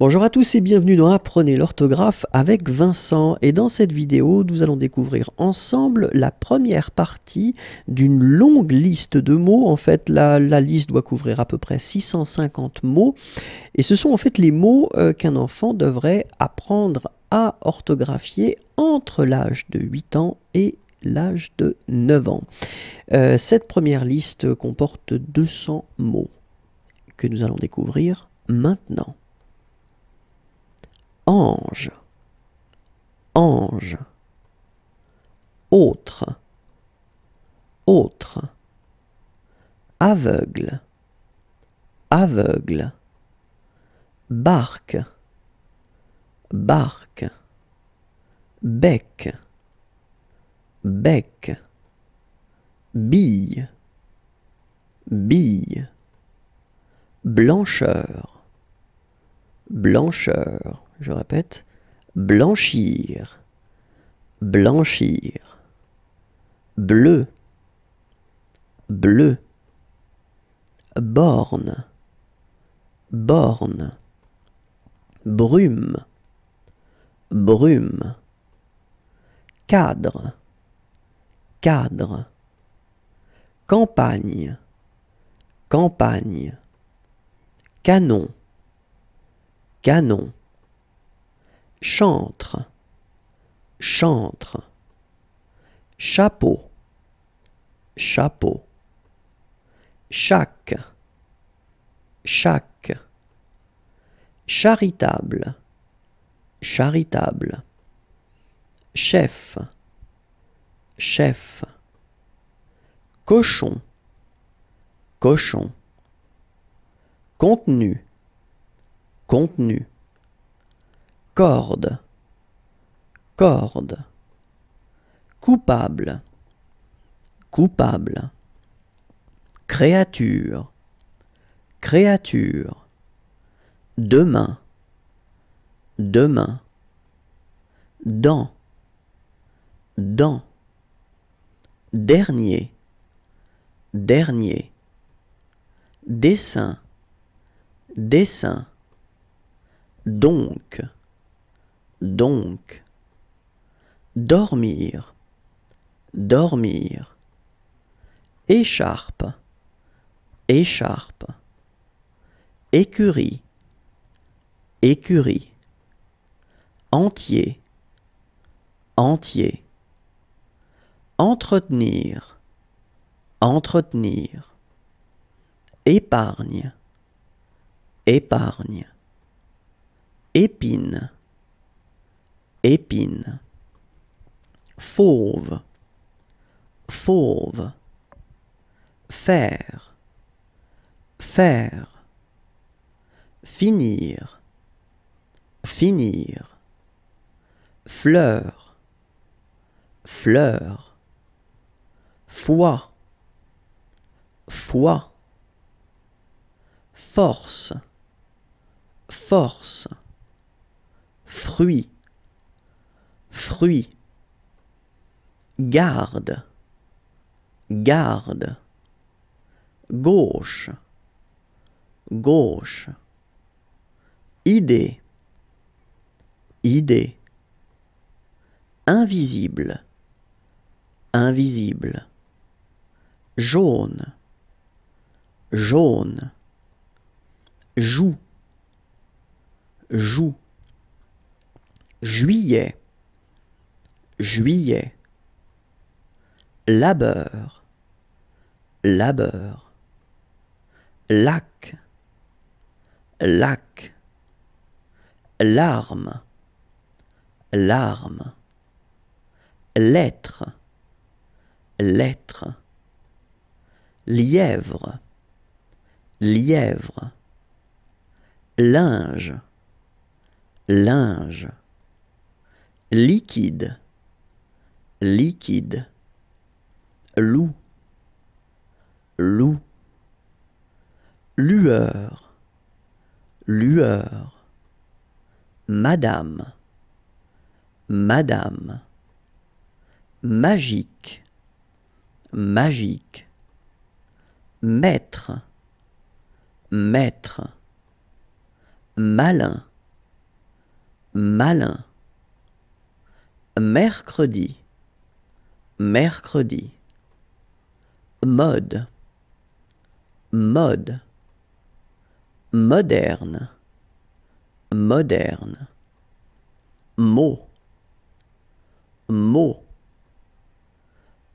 Bonjour à tous et bienvenue dans Apprenez l'orthographe avec Vincent et dans cette vidéo nous allons découvrir ensemble la première partie d'une longue liste de mots. En fait la, liste doit couvrir à peu près 650 mots et ce sont en fait les mots euh, qu'un enfant devrait apprendre à orthographier entre l'âge de 8 ans et l'âge de 9 ans. Euh, cette première liste comporte 200 mots que nous allons découvrir maintenant ange, ange, autre, autre, aveugle, aveugle, barque, barque, bec, bec, bille, bille, blancheur, blancheur, je répète, blanchir, blanchir, bleu, bleu, borne, borne, brume, brume, cadre, cadre, campagne, campagne, canon, canon chantre, chantre, chapeau, chapeau, chaque, chaque, charitable, charitable, chef, chef, cochon, cochon, contenu, contenu corde, corde, coupable, coupable, créature, créature, demain, demain, dans, dent, dernier, dernier, dessin, dessin, donc, donc, dormir, dormir, écharpe, écharpe, écurie, écurie, entier, entier, entretenir, entretenir, épargne, épargne, épine, épine. Fauve, fauve. Faire, faire. Finir, finir. Fleur, fleur. Foi, foi. Force, force. Fruit, fruit, garde, garde, gauche, gauche, idée, idée, invisible, invisible, jaune, jaune, joue, joue, juillet, juillet labeur labeur lac lac larme larme lettre lettre lièvre lièvre linge linge liquide liquide, loup, loup, lueur, lueur, madame, madame, magique, magique, maître, maître, malin, malin, mercredi, mercredi mode mode moderne moderne mot mot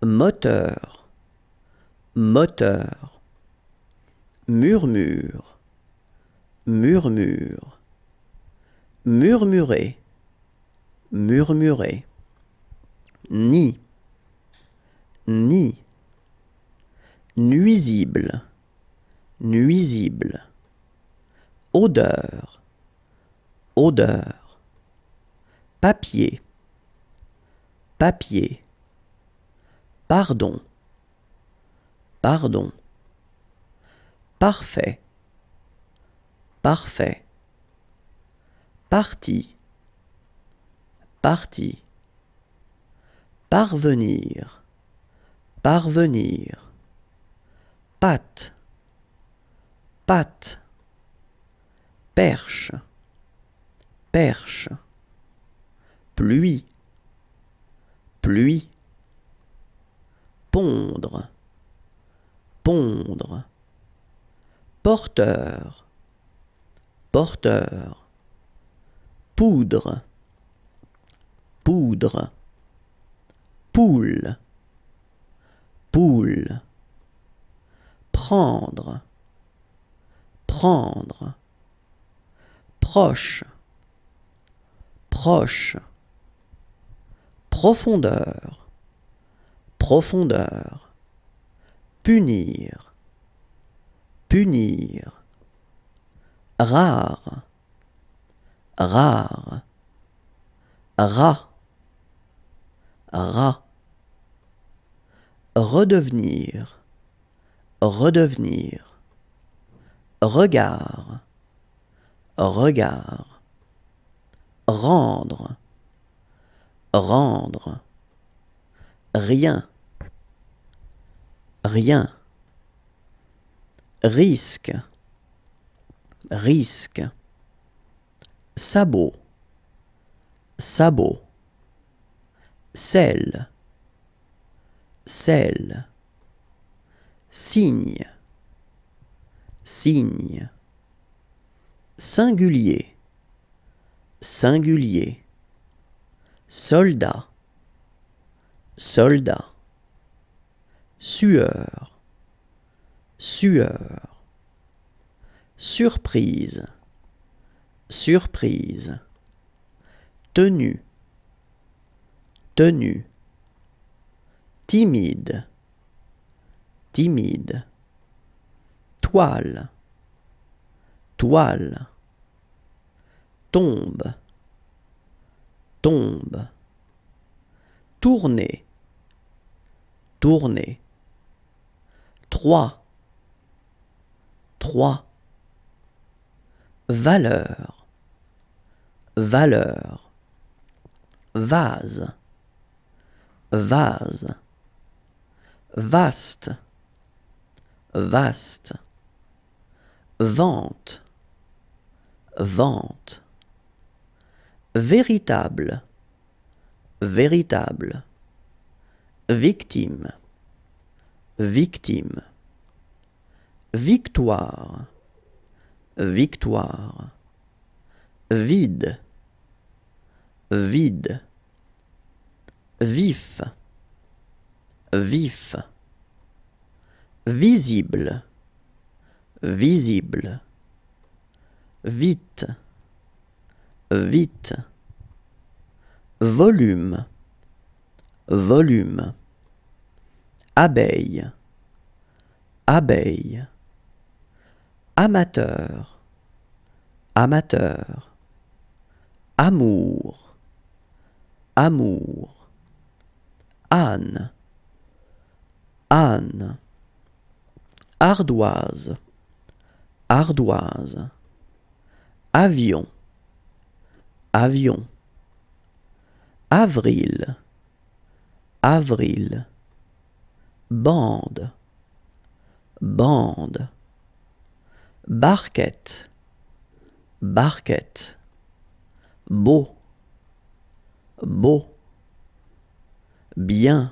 moteur moteur murmure murmure murmurer murmurer ni ni nuisible nuisible odeur odeur papier papier pardon pardon parfait parfait parti parti parvenir parvenir patte, patte, perche perche pluie pluie pondre pondre porteur porteur poudre poudre poule poule prendre prendre proche proche profondeur profondeur punir punir rare rare rat rat redevenir, redevenir, regard, regard, rendre, rendre, rien, rien, risque, risque, sabot, sabot, sel, sel, signe, signe, singulier, singulier, soldat, soldat, sueur, sueur, surprise, surprise, tenue, tenue, timide, timide, toile, toile, tombe, tombe, tourner, tourner, trois, trois, valeur, valeur, vase, vase vaste, vaste, vente, vente, véritable, véritable, victime, victime, victoire, victoire, vide, vide, vif vif, visible, visible, vite, vite, volume, volume, abeille, abeille, amateur, amateur, amour, amour, Anne. Anne, ardoise, ardoise, avion, avion, avril, avril, bande, bande, barquette, barquette, beau, beau, bien,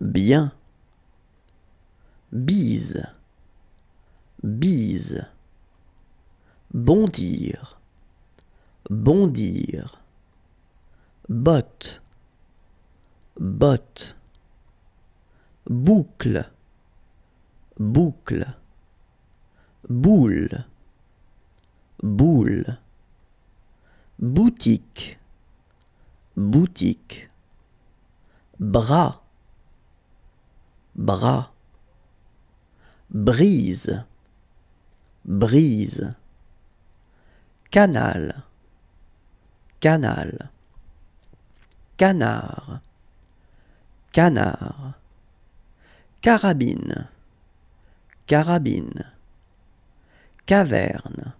bien, bise, bise, bondir, bondir, botte, botte, boucle, boucle, boule, boule, boutique, boutique, bras, bras, brise, brise, canal, canal, canard, canard, carabine, carabine, caverne,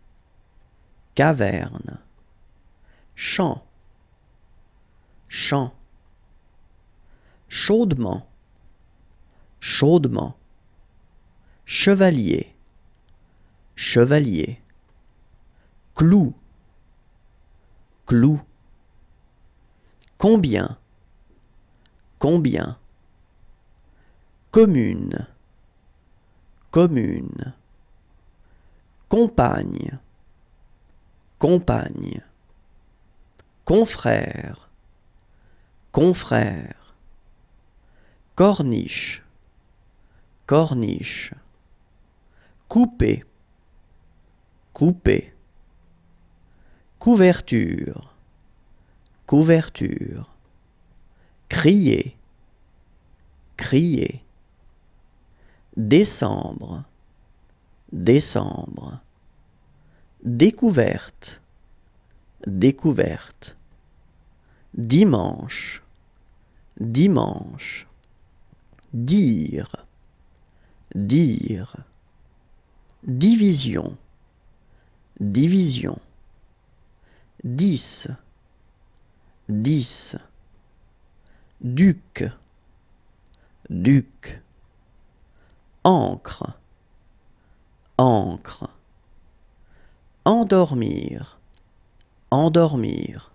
caverne, champ, champ, chaudement, chaudement, chevalier, chevalier, clou, clou, combien, combien, commune, commune, compagne, compagne, confrère, confrère, corniche, corniche couper couper couverture couverture crier crier décembre décembre découverte découverte dimanche dimanche dire dire, division, division, dix, dix, duc, duc, Ancre. Ancre. endormir, endormir,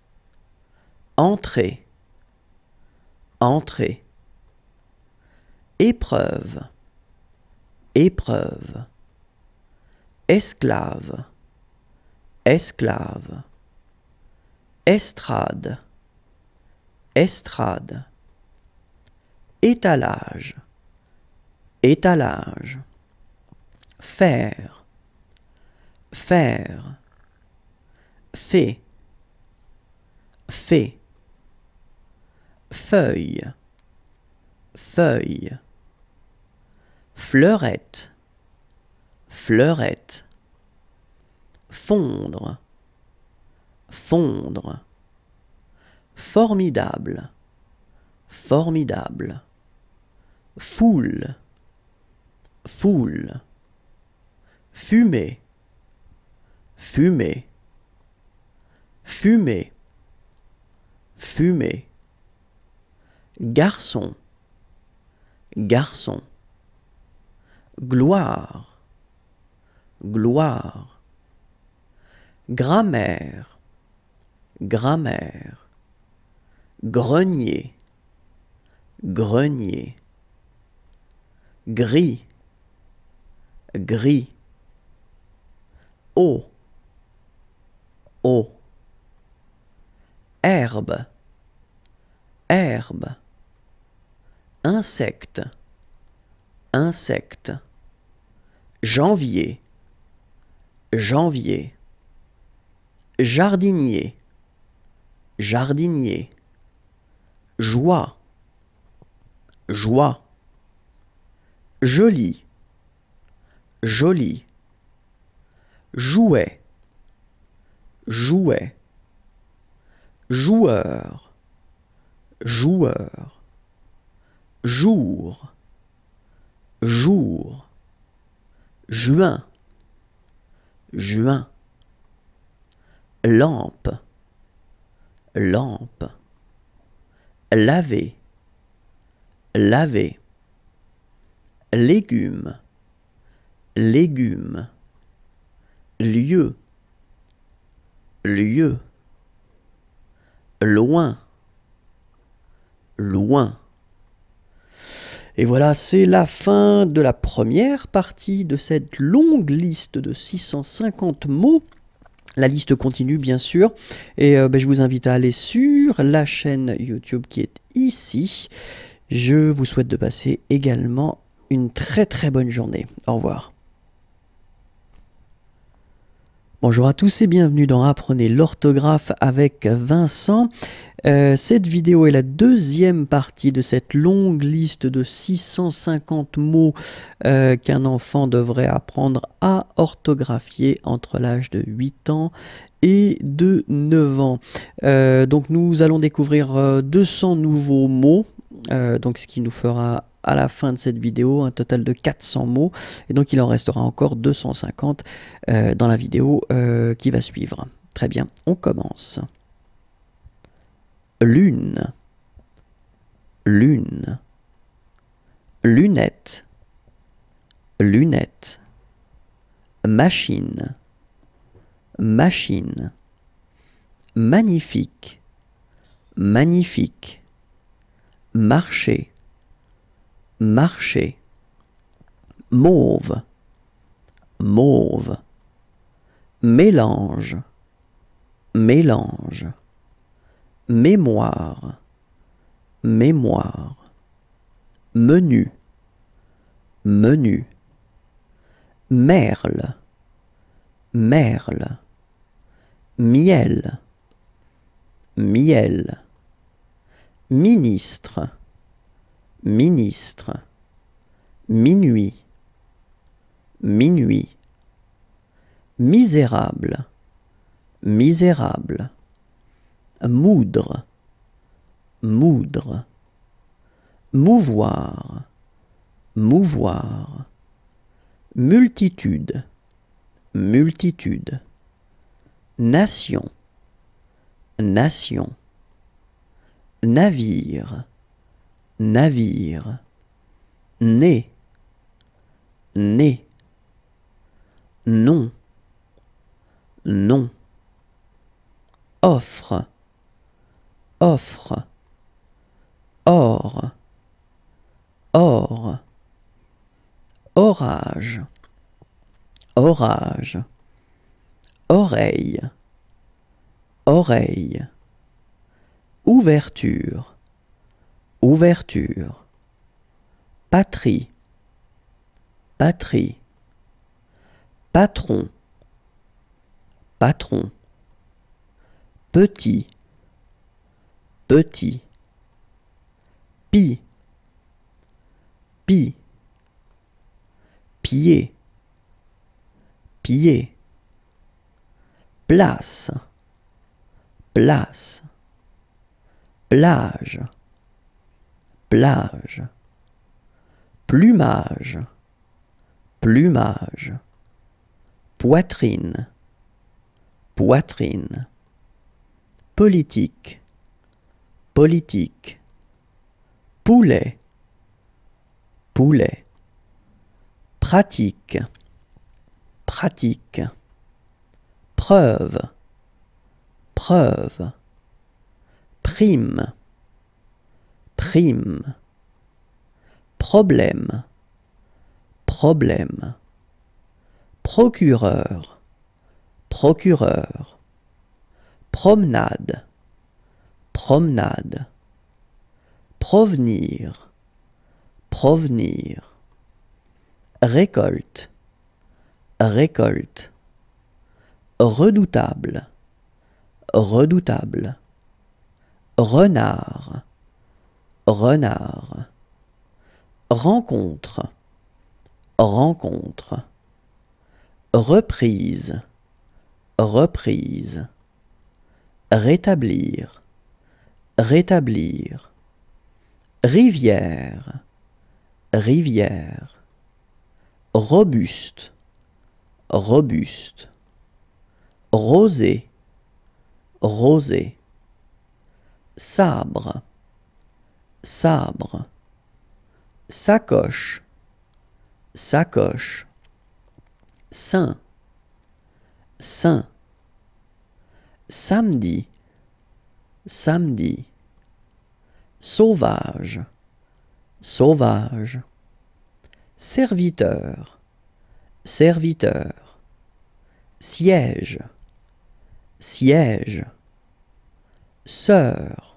entrer, entrer, épreuve, épreuve, esclave, esclave, estrade, estrade, étalage, étalage, fer, faire, fait, fait, feuille, feuille fleurette, fleurette, fondre, fondre, formidable, formidable, foule, foule, fumer, fumer, fumer, fumer, garçon, garçon, gloire, gloire. Grammaire, grammaire. Grenier, grenier. Gris, gris. Eau, eau. Herbe, herbe. Insecte, insecte janvier, janvier, jardinier, jardinier, joie, joie, joli, joli, jouet, jouet, joueur, joueur, jour, jour juin, juin, lampe, lampe, laver, laver, légumes, légumes, lieu, lieu, loin, loin. Et voilà, c'est la fin de la première partie de cette longue liste de 650 mots. La liste continue bien sûr et euh, ben, je vous invite à aller sur la chaîne YouTube qui est ici. Je vous souhaite de passer également une très très bonne journée. Au revoir. Bonjour à tous et bienvenue dans Apprenez l'orthographe avec Vincent. Euh, cette vidéo est la deuxième partie de cette longue liste de 650 mots euh, qu'un enfant devrait apprendre à orthographier entre l'âge de 8 ans et de 9 ans. Euh, donc nous allons découvrir 200 nouveaux mots, donc ce qui nous fera à la fin de cette vidéo, un total de 400 mots, et donc il en restera encore 250 euh, dans la vidéo euh, qui va suivre. Très bien, on commence. Lune, lune, lunette, lunette, machine, machine, magnifique, magnifique, marché, Marcher mauve, mauve, mélange, mélange, mémoire, mémoire, menu, menu, merle, merle, miel, miel, ministre, ministre, minuit, minuit, misérable, misérable, moudre, moudre, mouvoir, mouvoir, multitude, multitude, nation, nation, navire, navire né né non non offre offre or or orage orage oreille oreille ouverture Ouverture. Patrie. Patrie. Patron. Patron. Petit. Petit. pi pi Pied. Pied. Place. Place. Plage plage, plumage, plumage, poitrine, poitrine, politique, politique, poulet, poulet, pratique, pratique, preuve, preuve, prime, prime, problème, problème, procureur, procureur, promenade, promenade, provenir, provenir, récolte, récolte, redoutable, redoutable, renard, renard. Rencontre. Rencontre. Reprise. Reprise. Rétablir. Rétablir. Rivière. Rivière. Robuste. Robuste. Rosé. Rosé. Sabre sabre, sacoche, sacoche, saint, saint, samedi, samedi, sauvage, sauvage, serviteur, serviteur, siège, siège, sœur,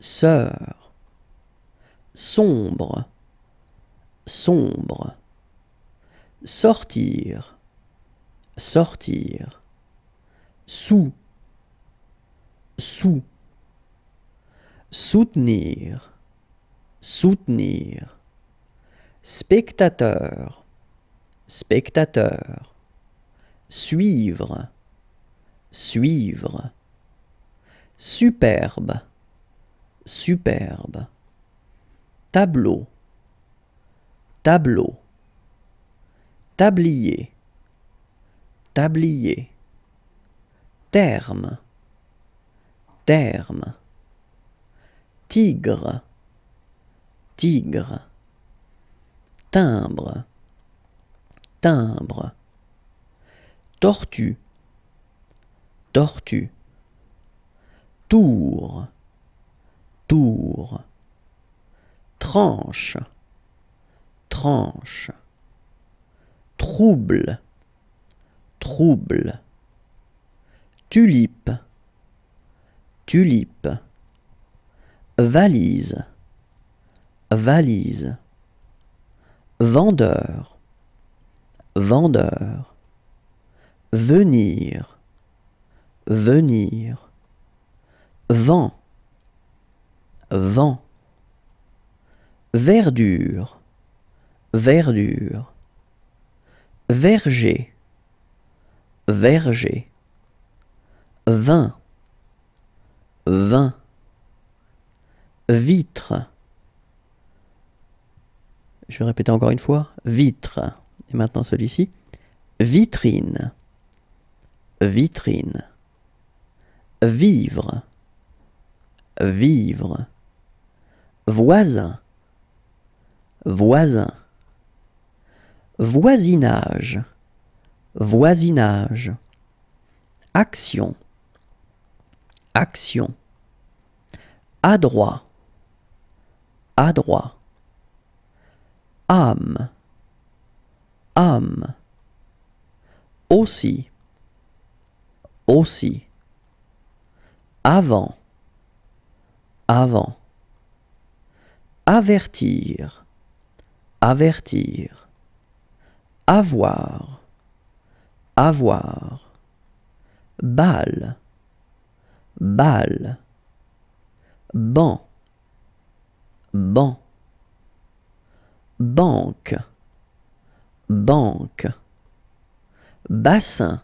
sœur, sombre, sombre, sortir, sortir, sous, sous, soutenir, soutenir, spectateur, spectateur, suivre, suivre, superbe, superbe. Tableau, tableau. Tablier, tablier. Terme, terme. Tigre, tigre. Timbre, timbre. Tortue, tortue. Tour, tour. Tranche, tranche. Trouble, trouble. Tulipe, tulipe. Valise, valise. Vendeur, vendeur. Venir, venir. Vent, vent. Verdure, verdure. Verger, verger. Vin, vin. Vitre. Je vais répéter encore une fois. Vitre. Et maintenant celui-ci. Vitrine. Vitrine. Vivre. Vivre voisin, voisin, voisinage, voisinage, action, action, adroit, adroit, âme, âme, aussi, aussi, avant, avant avertir, avertir, avoir, avoir, balle, balle, BAN, banc, banque, banque, bassin,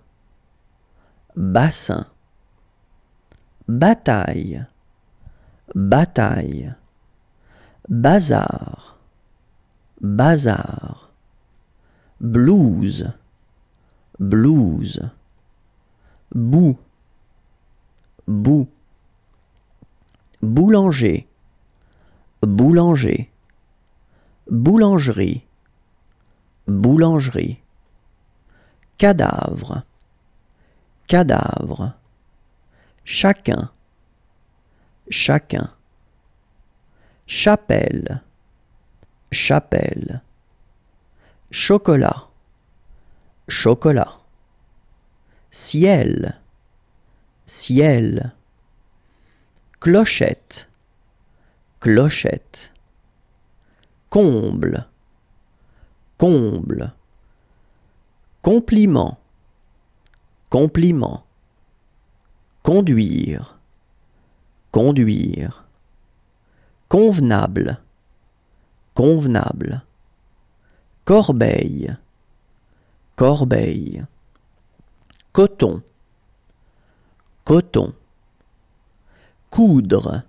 bassin, bataille, bataille bazar, bazar, blouse, blouse bou, bou, boulanger, boulanger, boulangerie, boulangerie, cadavre, cadavre, chacun, chacun chapelle, chapelle, chocolat, chocolat, ciel, ciel, clochette, clochette, comble, comble, compliment, compliment, conduire, conduire convenable, convenable, corbeille, corbeille, coton, coton, coudre,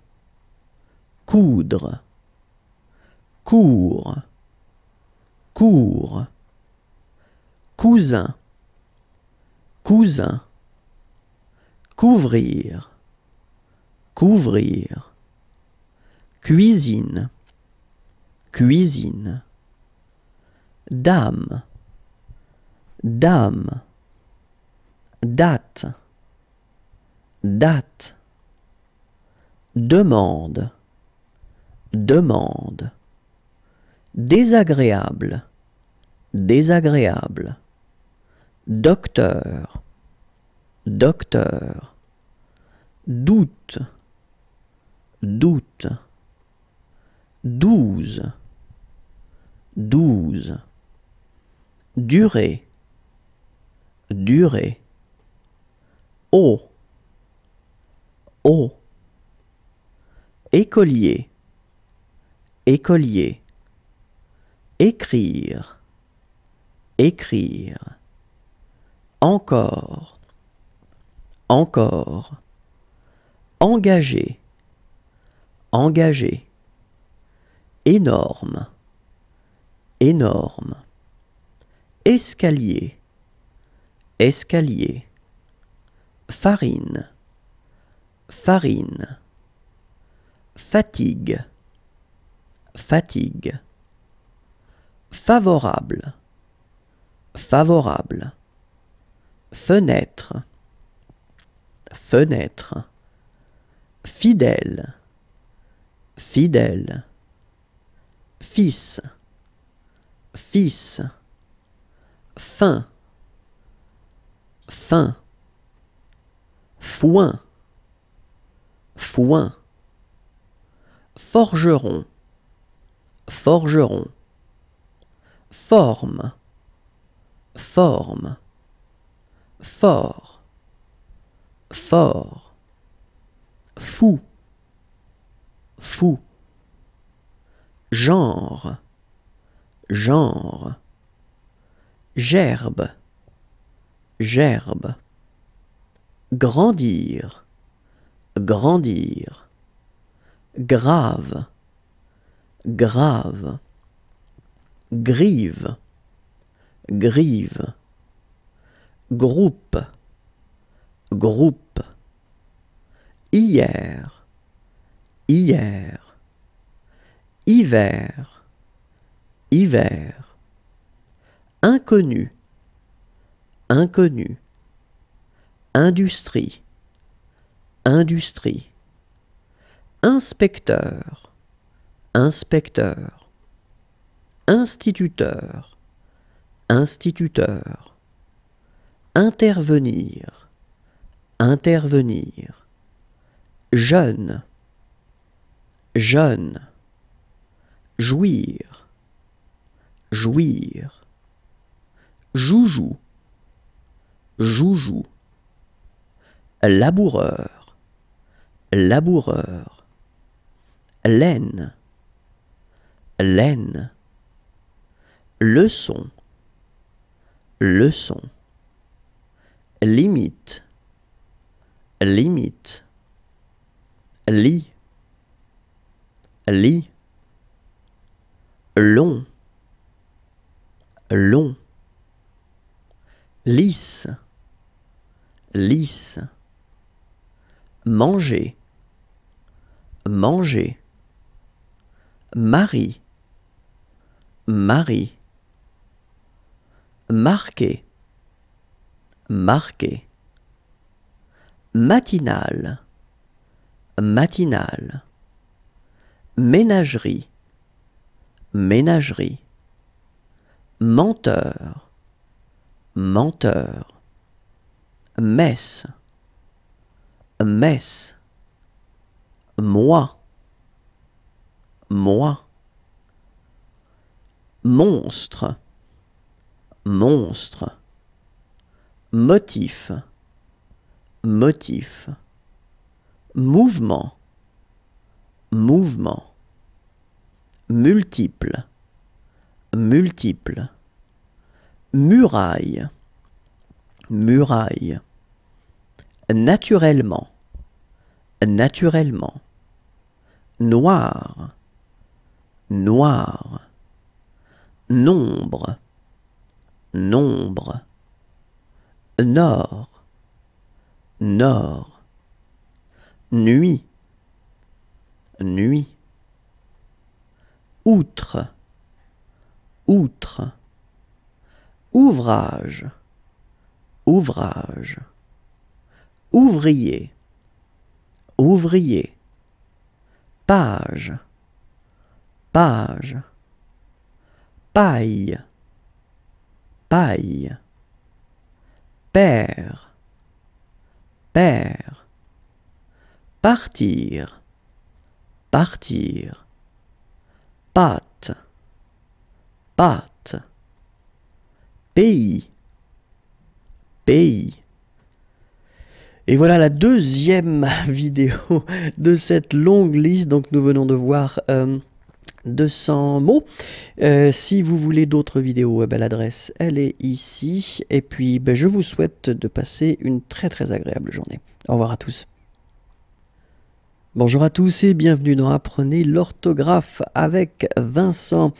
coudre, cours, cours, cousin, cousin, couvrir, couvrir cuisine, cuisine, dame, dame, date, date, demande, demande, désagréable, désagréable, docteur, docteur, doute, doute douze, douze, durée, durée, Haut, haut. écolier, écolier, écrire, écrire, encore, encore, engagé, engagé énorme, énorme, escalier, escalier, farine, farine, fatigue, fatigue, favorable, favorable, fenêtre, fenêtre, fidèle, fidèle fils, fils, fin, fin, foin, foin, forgeron, forgeron, forme, forme, fort, fort, fou, fou genre, genre, gerbe, gerbe, grandir, grandir, grave, grave, grive, grive, groupe, groupe, hier, hier, hiver, hiver, inconnu, inconnu, industrie, industrie, inspecteur, inspecteur, instituteur, instituteur, intervenir, intervenir, jeune, jeune jouir, jouir, joujou, joujou, laboureur, laboureur, laine, laine, leçon, leçon, limite, limite, lit, lit long, long, lisse, lisse, manger, manger, Marie, Marie. marquer, marquer, matinal, matinal, ménagerie, ménagerie, menteur, menteur, messe, messe, moi, moi, monstre, monstre, motif, motif, mouvement, mouvement multiple, multiple, muraille, muraille, naturellement, naturellement, noir, noir, nombre, nombre, nord, nord, nuit, nuit outre, outre, ouvrage, ouvrage, ouvrier, ouvrier, page, page, paille, paille, père, père, partir, partir pâte, pâte. Pays, pays. Et voilà la deuxième vidéo de cette longue liste. Donc nous venons de voir 200 euh, mots. Euh, si vous voulez d'autres vidéos, eh ben, l'adresse elle est ici. Et puis ben, je vous souhaite de passer une très très agréable journée. Au revoir à tous. Bonjour à tous et bienvenue dans Apprenez l'orthographe avec Vincent.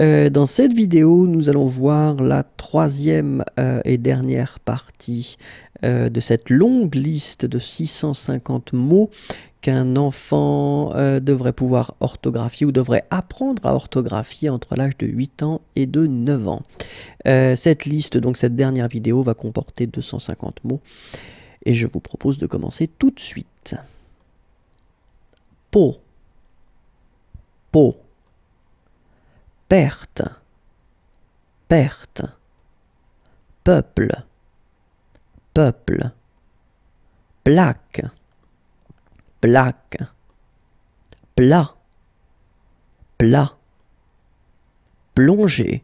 Euh, dans cette vidéo, nous allons voir la troisième euh, et dernière partie euh, de cette longue liste de 650 mots qu'un enfant devrait pouvoir orthographier ou devrait apprendre à orthographier entre l'âge de 8 ans et de 9 ans. cette liste, donc cette dernière vidéo, va comporter 250 mots et je vous propose de commencer tout de suite peau, perte, perte, peuple, peuple, plaque, plaque, plat, plat, plonger,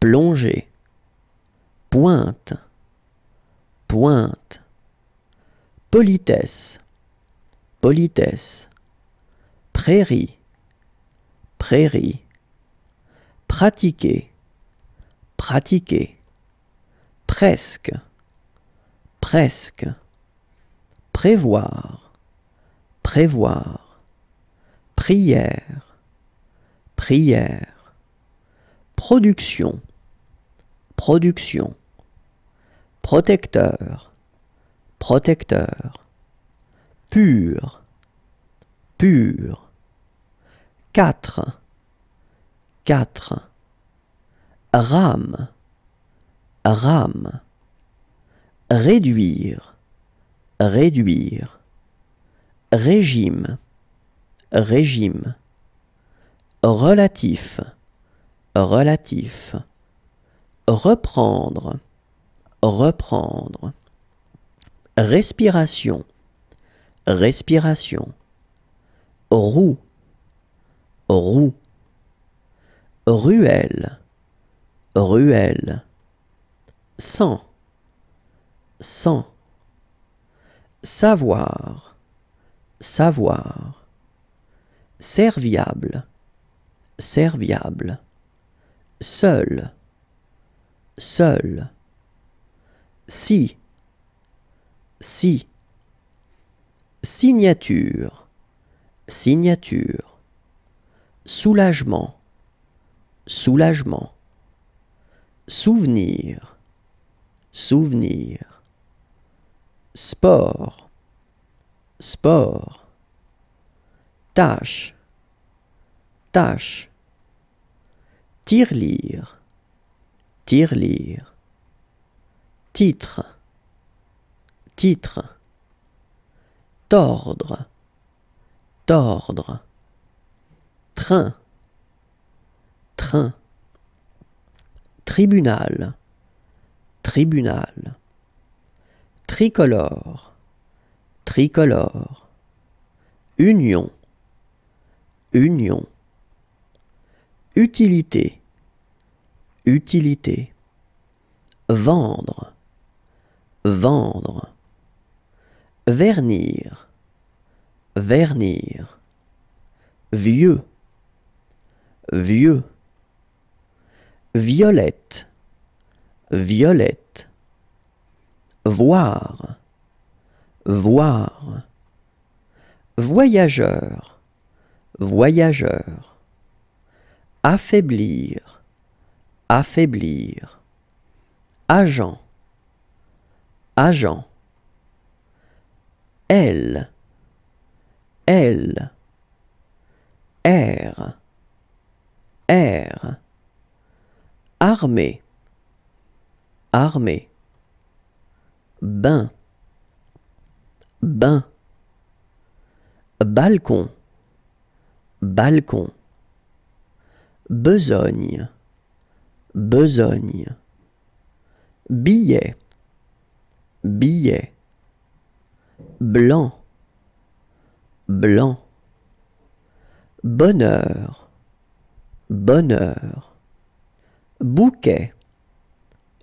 plonger, pointe, pointe, politesse, politesse, prairie, prairie, pratiquer, pratiquer, presque, presque, prévoir, prévoir, prière, prière, production, production, protecteur, protecteur, pur, pur. Quatre, 4. Rame, rame. Réduire, réduire. Régime, régime. Relatif, relatif. Reprendre, reprendre. Respiration, respiration, roue, roue, ruelle, ruelle, sang, sang, savoir, savoir, serviable, serviable, seul, seul, si, si, signature, signature, soulagement, soulagement, souvenir, souvenir, sport, sport, tâche, tâche, tirelire, tirelire, titre, titre tordre, tordre, train, train, tribunal, tribunal, tricolore, tricolore, union, union, utilité, utilité, vendre, vendre, vernir, vernir, vieux, vieux, violette, violette, voir, voir, voyageur, voyageur, affaiblir, affaiblir, agent, agent, elle, L R R armée armée bain bain balcon balcon besogne besogne billet billet blanc blanc. Bonheur, bonheur. Bouquet,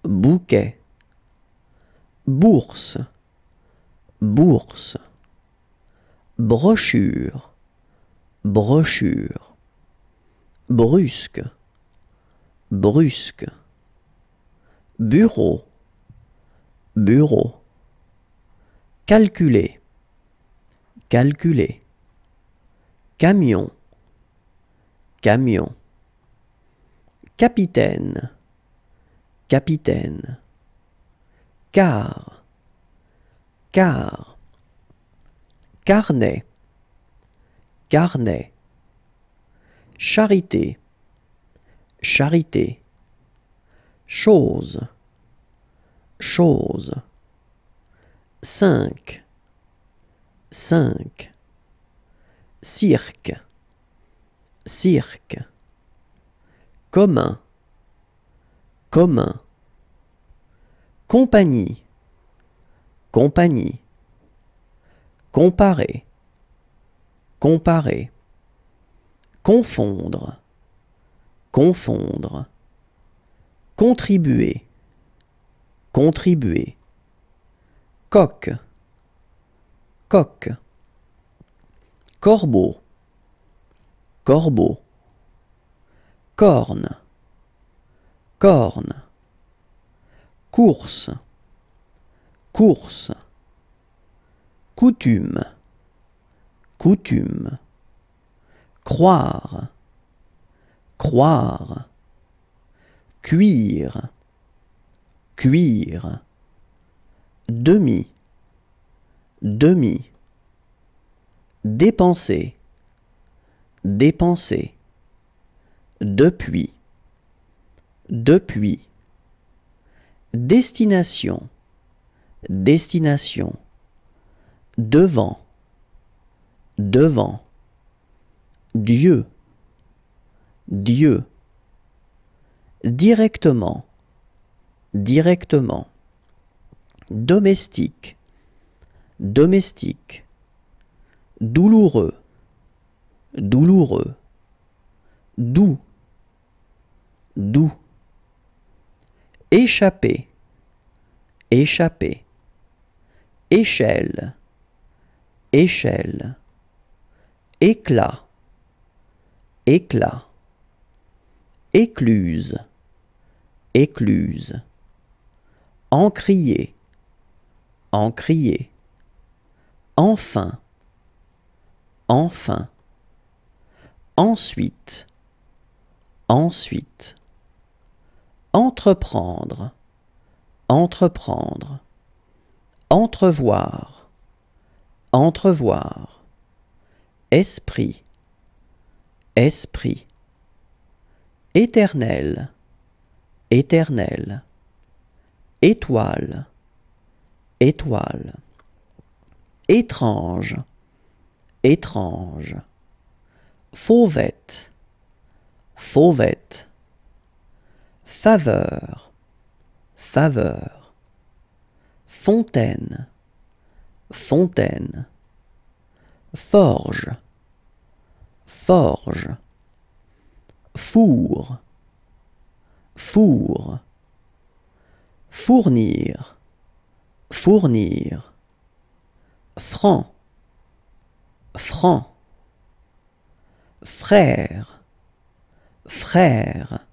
bouquet. Bourse, bourse. Brochure, brochure. Brusque, brusque. Bureau, bureau. Calculer, calculer, camion, camion, capitaine, capitaine, car, car, carnet, carnet, charité, charité, chose, chose, Cinq. 5 cirque cirque commun commun compagnie compagnie comparer comparer confondre confondre contribuer contribuer Coque coq corbeau corbeau corne corne course course coutume coutume croire croire cuire cuire demi demi, dépenser, dépenser, depuis, depuis, destination, destination, devant, devant, Dieu, Dieu, directement, directement, domestique, domestique, douloureux, douloureux, doux, doux, échapper, échapper, échelle, échelle, éclat, éclat, écluse, écluse, encrier, encrier enfin, enfin, ensuite, ensuite, entreprendre, entreprendre, entrevoir, entrevoir, esprit, esprit, éternel, éternel, étoile, étoile étrange, étrange, fauvette, fauvette, faveur, faveur, fontaine, fontaine, forge, forge, four, four, fournir, fournir, franc, franc, frère, frère,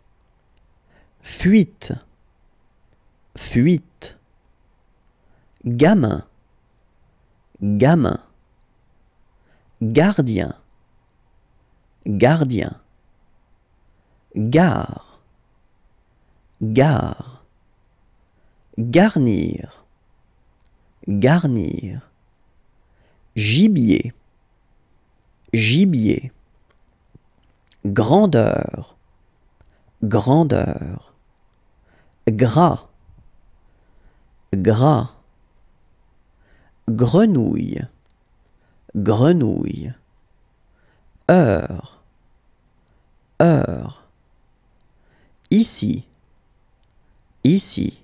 fuite, fuite, gamin, gamin, gardien, gardien, gare, gare, garnir, garnir gibier, gibier, grandeur, grandeur, gras, gras, grenouille, grenouille, heure, heure, ici, ici,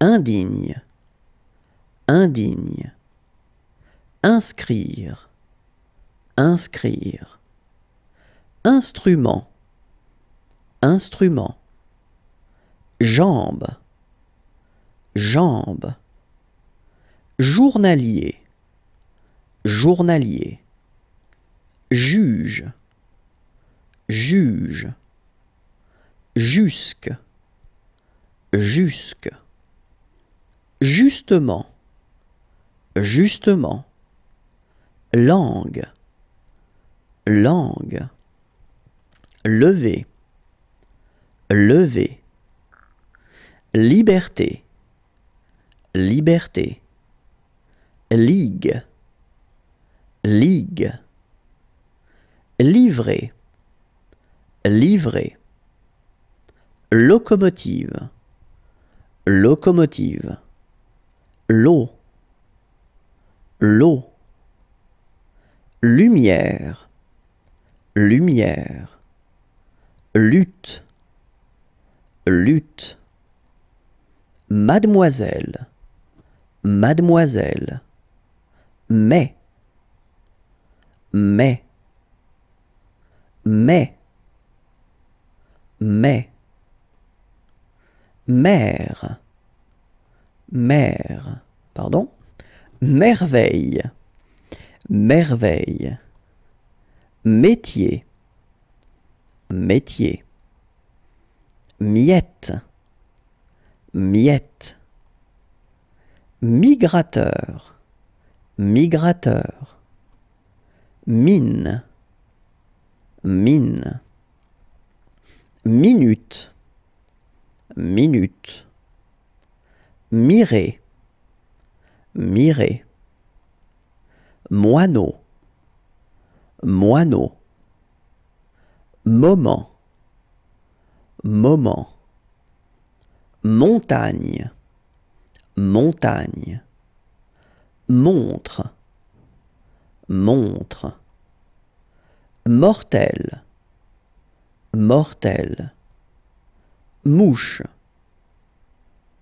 indigne, indigne, inscrire, inscrire, instrument, instrument, jambe, jambe, journalier, journalier, juge, juge, jusque, jusque, justement, justement, langue, langue, lever, lever, liberté, liberté, ligue, ligue, livrer, livrer, locomotive, locomotive, l'eau, l'eau, lumière, lumière, lutte, lutte, mademoiselle, mademoiselle, mais, mais, mais, mais, mère, mère, pardon, merveille merveille, métier, métier, miette, miette, migrateur, migrateur, mine, mine, minute, minute, mirer, mirer, moineau, moineau, moment, moment, montagne, montagne, montre, montre, mortel, mortel, mouche,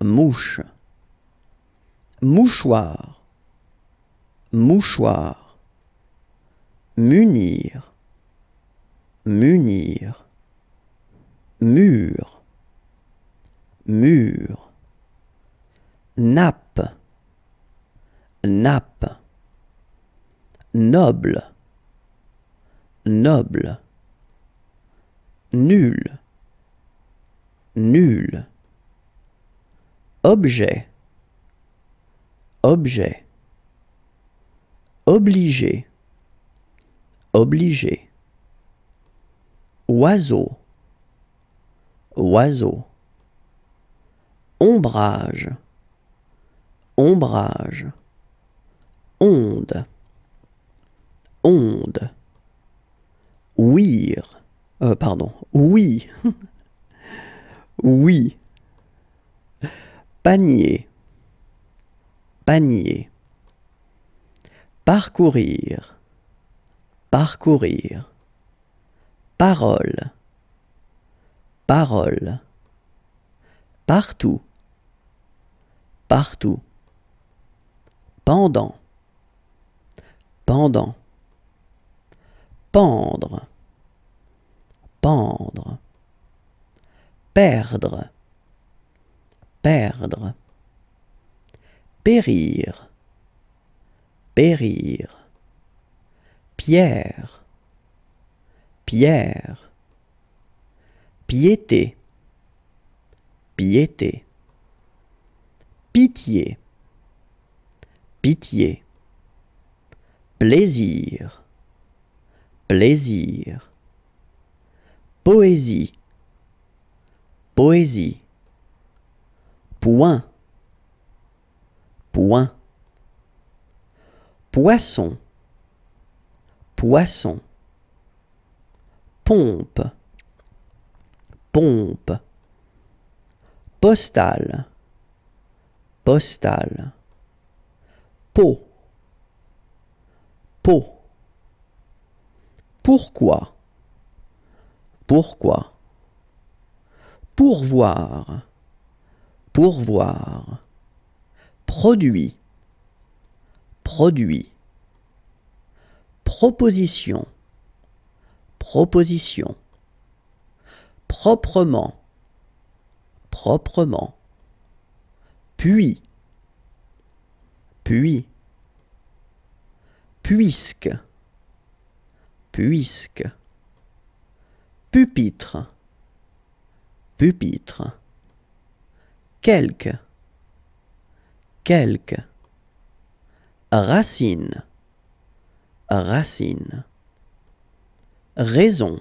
mouche, mouchoir, mouchoir, munir, munir, mur, mur, nappe, nappe, noble, noble, nul, nul, objet, objet, obligé, obligé, oiseau, oiseau, ombrage, ombrage, onde, onde, ouïr, euh, pardon, oui, oui, panier, panier, parcourir, parcourir, parole, parole, partout, partout, pendant, pendant, pendre, pendre, perdre, perdre, périr, périr. Pierre, pierre. Piété, piété. Pitié, pitié. Plaisir, plaisir. Poésie, poésie. Point, point poisson, poisson, pompe, pompe, postal, postal, pot, pot, pourquoi, pourquoi, pourvoir, pourvoir, produit, produit, proposition, proposition, proprement, proprement, puis, puis, puisque, puisque, pupitre, pupitre, quelque, quelque racine, racine. Raison,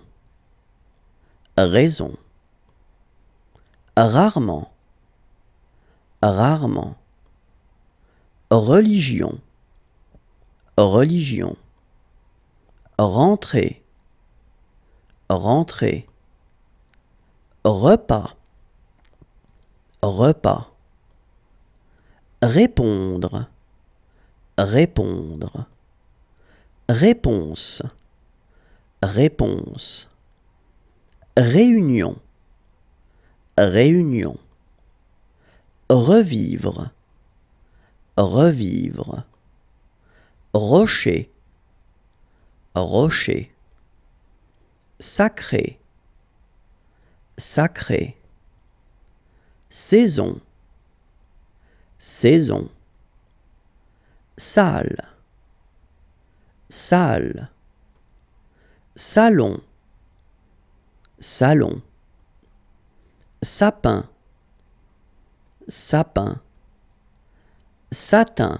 raison. Rarement, rarement. Religion, religion. Rentrer, rentrer. Repas, repas. Répondre, Répondre. Réponse. Réponse. Réunion. Réunion. Revivre. Revivre. Rocher. Rocher. Sacré. Sacré. Saison. Saison salle, salle, salon, salon, sapin, sapin, satin,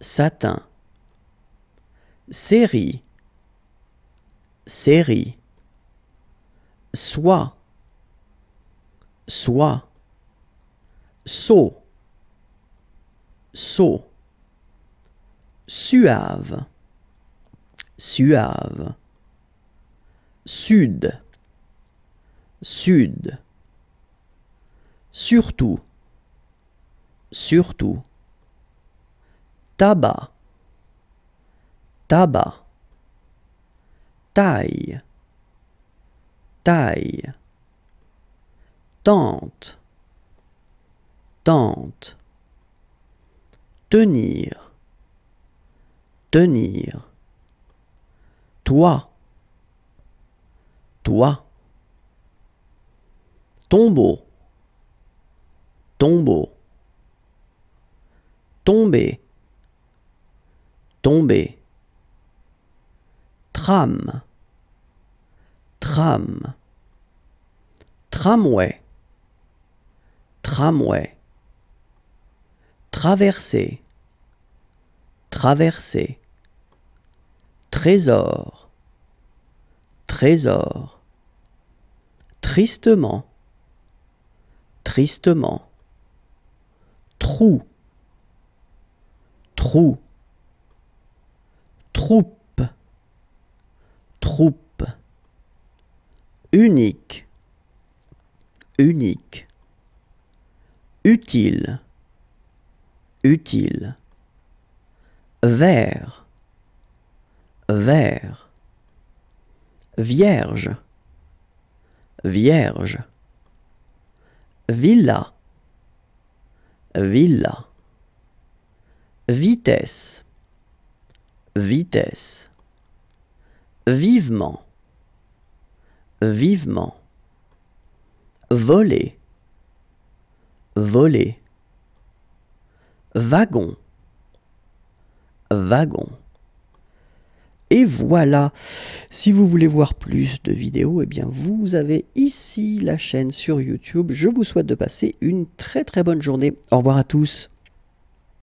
satin, série, série, soie, soie, saut, so suave, suave, sud, sud, surtout, surtout, tabac, tabac, taille, taille, tente, tente, tenir, tenir. Toi, toi. Tombeau, tombeau. Tomber, tomber. Tram, tram. Tramway, tramway. Traverser, traverser, trésor, trésor, tristement, tristement, trou, trou, troupe, troupe, unique, unique, utile, utile vert, vert, vierge, vierge, villa, villa, vitesse, vitesse, vivement, vivement, voler, voler, wagon, wagon. Et voilà, si vous voulez voir plus de vidéos, eh bien vous avez ici la chaîne sur YouTube. Je vous souhaite de passer une très très bonne journée. Au revoir à tous.